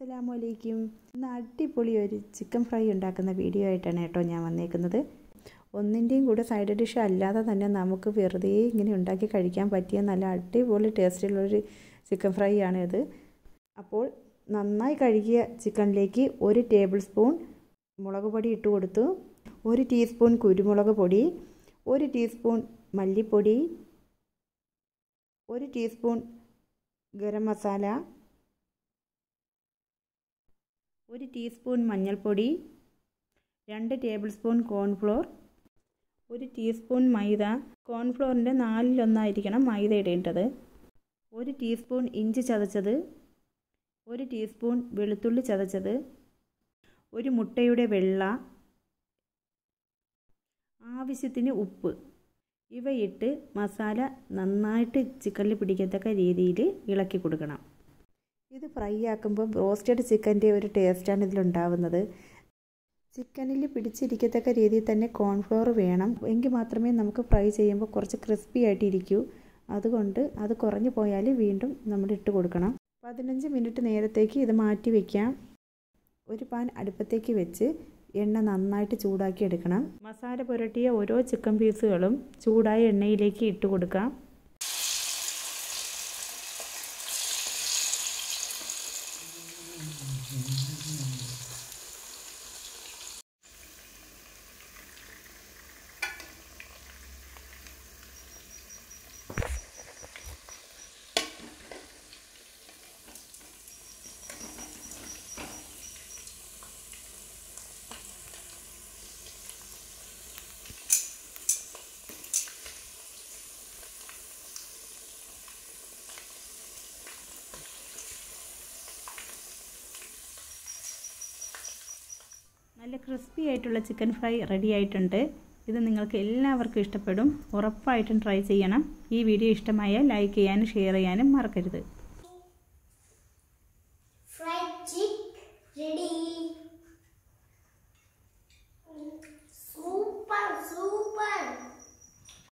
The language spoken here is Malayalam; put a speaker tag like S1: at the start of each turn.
S1: അസ്സാം വലൈക്കും ഇന്ന് അടിപൊളി ഒരു ചിക്കൻ ഫ്രൈ ഉണ്ടാക്കുന്ന വീഡിയോ ആയിട്ടാണ് കേട്ടോ ഞാൻ വന്നേക്കുന്നത് ഒന്നിൻ്റെയും കൂടെ സൈഡ് ഡിഷ് അല്ലാതെ തന്നെ നമുക്ക് വെറുതെ ഇങ്ങനെ ഉണ്ടാക്കി കഴിക്കാൻ പറ്റിയ നല്ല അടിപൊളി ടേസ്റ്റിലുള്ളൊരു ചിക്കൻ ഫ്രൈ ആണിത് അപ്പോൾ നന്നായി കഴുകിയ ചിക്കനിലേക്ക് ഒരു ടേബിൾ സ്പൂൺ മുളക് പൊടി ഇട്ട് കൊടുത്തു ഒരു ടീസ്പൂൺ കുരുമുളക് പൊടി ഒരു ടീസ്പൂൺ മല്ലിപ്പൊടി ഒരു ടീസ്പൂൺ ഗരം മസാല ഒരു ടീസ്പൂൺ മഞ്ഞൾപ്പൊടി രണ്ട് ടേബിൾ സ്പൂൺ കോൺഫ്ലോർ ഒരു ടീസ്പൂൺ മൈദ കോൺഫ്ലോറിൻ്റെ നാലിലൊന്നായിരിക്കണം മൈദ ഇടേണ്ടത് ഒരു ടീസ്പൂൺ ഇഞ്ചി ചതച്ചത് ഒരു ടീസ്പൂൺ വെളുത്തുള്ളി ചതച്ചത് ഒരു മുട്ടയുടെ വെള്ള ആവശ്യത്തിന് ഉപ്പ് ഇവയിട്ട് മസാല നന്നായിട്ട് ചിക്കനിൽ പിടിക്കത്തക്ക രീതിയിൽ ഇളക്കി കൊടുക്കണം ഇത് ഫ്രൈ ആക്കുമ്പം റോസ്റ്റഡ് ചിക്കൻ്റെ ഒരു ടേസ്റ്റാണ് ഇതിലുണ്ടാവുന്നത് ചിക്കനിൽ പിടിച്ചിരിക്കത്തക്ക രീതിയിൽ തന്നെ കോൺഫ്ലോർ വേണം എങ്കിൽ മാത്രമേ നമുക്ക് ഫ്രൈ ചെയ്യുമ്പോൾ കുറച്ച് ക്രിസ്പി ആയിട്ടിരിക്കൂ അതുകൊണ്ട് അത് കുറഞ്ഞു പോയാൽ വീണ്ടും നമ്മൾ ഇട്ട് കൊടുക്കണം പതിനഞ്ച് മിനിറ്റ് നേരത്തേക്ക് ഇത് മാറ്റി വയ്ക്കാം ഒരു പാൻ അടുപ്പത്തേക്ക് വെച്ച് എണ്ണ നന്നായിട്ട് ചൂടാക്കി എടുക്കണം മസാല പുരട്ടിയ ഓരോ ചിക്കൻ പീസുകളും ചൂടായ എണ്ണയിലേക്ക് ഇട്ട് കൊടുക്കാം നല്ല ക്രിസ്പി ആയിട്ടുള്ള ചിക്കൻ ഫ്രൈ റെഡി ആയിട്ടുണ്ട് ഇത് നിങ്ങൾക്ക് എല്ലാവർക്കും ഇഷ്ടപ്പെടും ഉറപ്പായിട്ടും ട്രൈ ചെയ്യണം ഈ വീഡിയോ ഇഷ്ടമായാൽ ലൈക്ക് ചെയ്യാനും ഷെയർ ചെയ്യാനും മറക്കരുത്